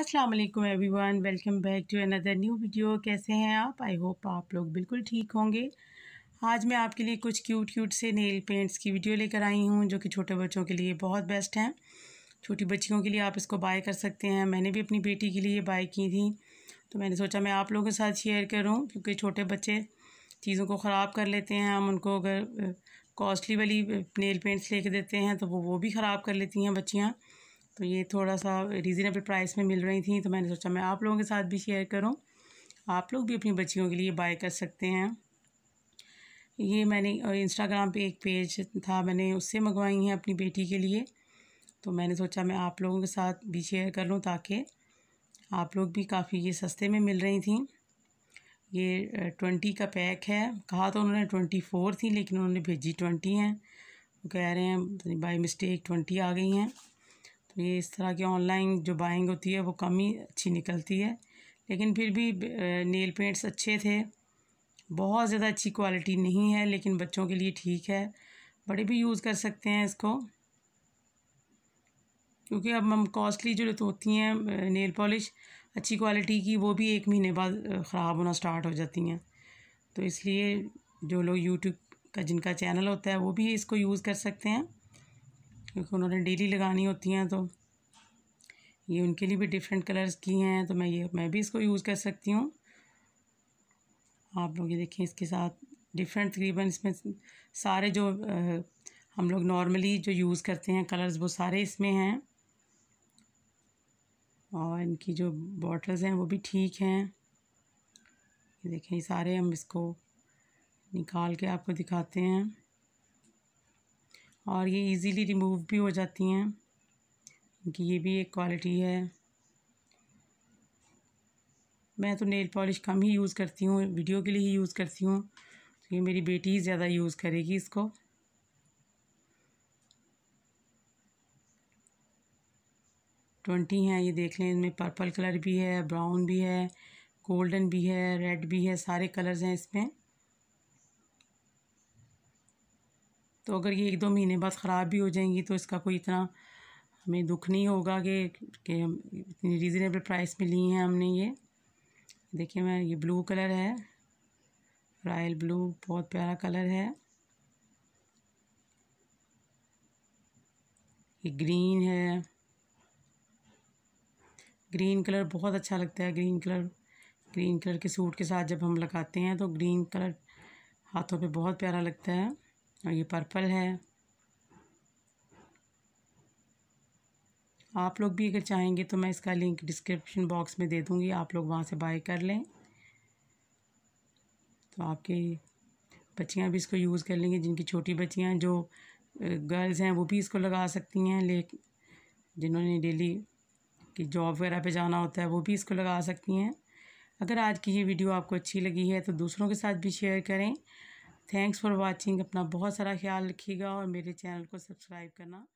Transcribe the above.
अस्सलाम वालेकुम everyone welcome back to another new video कैसे हैं आप आई होप आप लोग बिल्कुल ठीक होंगे आज मैं आपके लिए कुछ क्यूट क्यूट से नेल पेंट्स की वीडियो लेकर आई हूँ जो कि छोटे बच्चों के लिए बहुत बेस्ट हैं छोटी बच्चियों के लिए आप इसको बाय कर सकते हैं मैंने भी अपनी बेटी के लिए बाय की थी तो मैंने सोचा मैं आप लोगों के साथ शेयर करूँ क्योंकि छोटे बच्चे चीज़ों को ख़राब कर लेते हैं हम उनको अगर कॉस्टली वाली नेल पेंट्स ले देते हैं तो वो वो भी ख़राब कर लेती हैं बच्चियाँ तो ये थोड़ा सा रीज़नेबल प्राइस में मिल रही थी तो मैंने सोचा मैं आप लोगों के साथ भी शेयर करूँ आप लोग भी अपनी बच्चियों के लिए बाय कर सकते हैं ये मैंने इंस्टाग्राम पे एक पेज था मैंने उससे मंगवाई हैं अपनी बेटी के लिए तो मैंने सोचा मैं आप लोगों के साथ भी शेयर कर लूँ ताकि आप लोग भी काफ़ी ये सस्ते में मिल रही थी ये ट्वेंटी का पैक है कहा तो उन्होंने ट्वेंटी फोर थी लेकिन उन्होंने भेजी ट्वेंटी हैं वो कह रहे हैं बाई मिस्टेक ट्वेंटी आ गई हैं ये इस तरह की ऑनलाइन जो बाइंग होती है वो कम ही अच्छी निकलती है लेकिन फिर भी नेल पेंट्स अच्छे थे बहुत ज़्यादा अच्छी क्वालिटी नहीं है लेकिन बच्चों के लिए ठीक है बड़े भी यूज़ कर सकते हैं इसको क्योंकि अब हम कॉस्टली जो होती हैं नेल पॉलिश अच्छी क्वालिटी की वो भी एक महीने बाद ख़राब होना स्टार्ट हो जाती हैं तो इसलिए जो लोग यूट्यूब का जिनका चैनल होता है वो भी इसको यूज़ कर सकते हैं क्योंकि उन्होंने डेली लगानी होती हैं तो ये उनके लिए भी डिफरेंट कलर्स की हैं तो मैं ये मैं भी इसको यूज़ कर सकती हूँ आप लोग ये देखें इसके साथ डिफरेंट तकरीबन इसमें सारे जो आ, हम लोग नॉर्मली जो यूज़ करते हैं कलर्स वो सारे इसमें हैं और इनकी जो बॉटल्स हैं वो भी ठीक हैं ये देखें सारे हम इसको निकाल के आपको दिखाते हैं और ये इजीली रिमूव भी हो जाती हैं कि ये भी एक क्वालिटी है मैं तो नेल पॉलिश कम ही यूज़ करती हूँ वीडियो के लिए ही यूज़ करती हूँ तो ये मेरी बेटी ही ज़्यादा यूज़ करेगी इसको ट्वेंटी हैं ये देख लें इनमें पर्पल कलर भी है ब्राउन भी है गोल्डन भी है रेड भी है सारे कलर्स हैं इसमें तो अगर ये एक दो महीने बाद ख़राब भी हो जाएंगी तो इसका कोई इतना हमें दुख नहीं होगा कि कि हम इतनी रीज़नेबल प्राइस में ली हैं हमने ये देखिए मैं ये ब्लू कलर है रॉयल ब्लू बहुत प्यारा कलर है ये ग्रीन है ग्रीन कलर बहुत अच्छा लगता है ग्रीन कलर ग्रीन कलर के सूट के साथ जब हम लगाते हैं तो ग्रीन कलर हाथों पे बहुत प्यारा लगता है और ये पर्पल है आप लोग भी अगर चाहेंगे तो मैं इसका लिंक डिस्क्रिप्शन बॉक्स में दे दूँगी आप लोग वहाँ से बाय कर लें तो आपकी बच्चियाँ भी इसको यूज़ कर लेंगी जिनकी छोटी बच्चियाँ जो गर्ल्स हैं वो भी इसको लगा सकती हैं ले जिन्होंने डेली की जॉब वगैरह पे जाना होता है वो भी इसको लगा सकती हैं अगर आज की ये वीडियो आपको अच्छी लगी है तो दूसरों के साथ भी शेयर करें थैंक्स फॉर वाचिंग अपना बहुत सारा ख्याल रखिएगा और मेरे चैनल को सब्सक्राइब करना